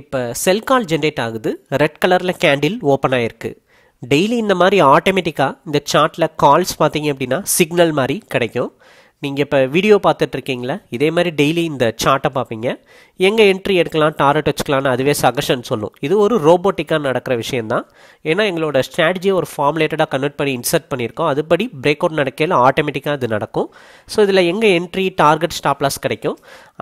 இப்போ sell call generate ஆகுது red கலரில் கேண்டில் ஓப்பன் ஆகிருக்கு டெய்லி இந்த மாதிரி ஆட்டோமேட்டிக்காக இந்த சார்ட்டில் கால்ஸ் பார்த்தீங்க அப்படின்னா சிக்னல் மாதிரி கிடைக்கும் நீங்கள் இப்போ வீடியோ பார்த்துட்ருக்கீங்களா இதே மாதிரி டெய்லி இந்த சார்ட்டை பார்ப்பீங்க எங்கே என்ட்ரி எடுக்கலாம் டாரட் வச்சுக்கலாம்னு அதுவே சஜஷன் சொல்லும் இது ஒரு ரோபோட்டிக்காக நடக்கிற விஷயந்தான் ஏன்னா எங்களோட ஸ்ட்ராட்டஜியை ஒரு ஃபார்முலேட்டடாக கன்வெர்ட் பண்ணி இன்சர்ட் பண்ணியிருக்கோம் அதுபடி பிரேக் அவுட் நடக்கையில் ஆட்டோமேட்டிக்காக அது நடக்கும் ஸோ இதில் எங்கே என்ட்ரி டார்கெட் ஸ்டாப்லாஸ் கிடைக்கும்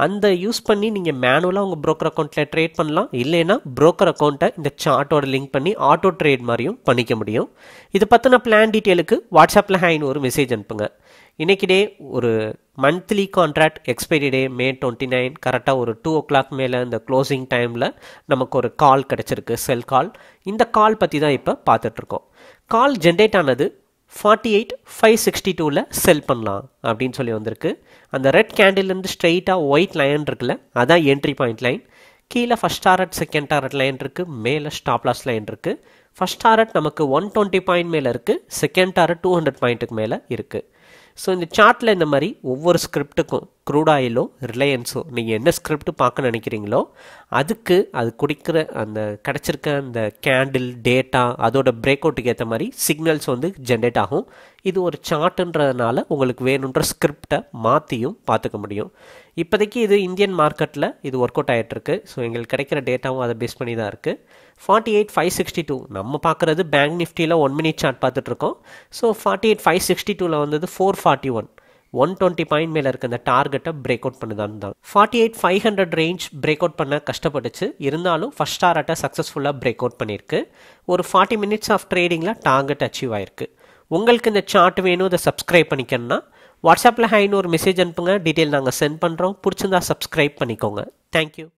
அந்த யூஸ் பண்ணி நீங்கள் மேனுவலாக உங்கள் ப்ரோக்கர் அக்கௌண்ட்டில் ட்ரேட் பண்ணலாம் இல்லைன்னா ப்ரோக்கர் அக்கௌண்ட்டை இந்த சார்ட்டோட லிங்க் பண்ணி ஆட்டோ ட்ரேட் மாதிரியும் பண்ணிக்க முடியும் இது பற்றின பிளான் டீட்டெயிலுக்கு வாட்ஸ்அப்பில் ஹேன் ஒரு மெசேஜ் அனுப்புங்க இன்றைக்கி டே ஒரு monthly contract expiry day May twenty nine கரெக்டாக ஒரு டூ ஓ கிளாக் மேலே இந்த க்ளோசிங் டைமில் நமக்கு ஒரு கால் கிடச்சிருக்கு செல் கால் இந்த கால் பற்றி தான் இப்போ பார்த்துட்ருக்கோம் கால் ஜென்ரேட் ஆனது ஃபார்ட்டி எயிட் ஃபைவ் சிக்ஸ்டி டூவில் செல் பண்ணலாம் அப்படின்னு சொல்லி வந்திருக்கு அந்த ரெட் கேண்டில்லேருந்து ஸ்ட்ரெயிட்டாக ஒயிட் லைன் இருக்குல்ல அதான் என்ட்ரி பாயிண்ட் லைன் கீழே first target second target line இருக்குது மேலே ஸ்டாப்லாஸ் லைன் இருக்குது ஃபஸ்ட் டாரட் நமக்கு ஒன் டுவெண்ட்டி பாயிண்ட் மேலே இருக்குது செகண்ட் டாரட் டூ ஹண்ட்ரட் பாயிண்ட்டுக்கு மேலே இருக்குது ஸோ இந்த சார்ட்டில் இந்த மாதிரி ஒவ்வொரு ஸ்கிரிப்டுக்கும் க்ரூட் ஆயிலோ ரிலையன்ஸோ நீங்கள் என்ன ஸ்கிரிப்ட் பார்க்க நினைக்கிறீங்களோ அதுக்கு அது குடிக்கிற அந்த கிடச்சிருக்க அந்த கேண்டில் டேட்டா அதோட பிரேக் அவுட்டுக்கு ஏற்ற மாதிரி சிக்னல்ஸ் வந்து ஜென்ரேட் ஆகும் இது ஒரு சார்ட்டுன்றதுனால உங்களுக்கு வேணுன்ற ஸ்கிரிப்டை மாற்றியும் பார்த்துக்க முடியும் இப்போதைக்கு இது இந்தியன் மார்க்கெட்டில் இது ஒர்க் அவுட் ஆகிட்டுருக்கு ஸோ எங்களுக்கு கிடைக்கிற டேட்டாவும் அதை பேஸ் பண்ணி தான் இருக்குது forty eight five sixty two நம்ம பார்க்குறது பேங்க் நிஃப்டியில் ஒன் மினிட் சார்ட் பார்த்துட்ருக்கோம் so forty eight five sixty டூவில் வந்தது four forty one one twenty point மேலே இருக்க அந்த டார்கெட்டை பிரேக் அவுட் பண்ணுதான் தான் forty eight five hundred range break out பண்ண கஷ்டப்பட்டுச்சு இருந்தாலும் ஃபஸ்ட் டாரட்டை சக்ஸஸ்ஃபுல்லாக பிரேக் அவுட் பண்ணியிருக்கு ஒரு ஃபார்ட்டி மினிட்ஸ் ஆஃப் ட்ரேடிங்கில் டார்கெட் அச்சீவ் ஆயிருக்கு உங்களுக்கு இந்த சார்ட் வேணும் இதை சப்ஸ்கிரைப் பண்ணிக்கணும்னா வாட்ஸ்அப்பில் ஹைன்னு ஒரு மெசேஜ் அனுப்புங்க டீட்டெயில் நாங்கள் சென்ட் பண்ணுறோம் பிடிச்சிருந்தா சப்ஸ்கிரைப் பண்ணிக்கோங்க தேங்க்யூ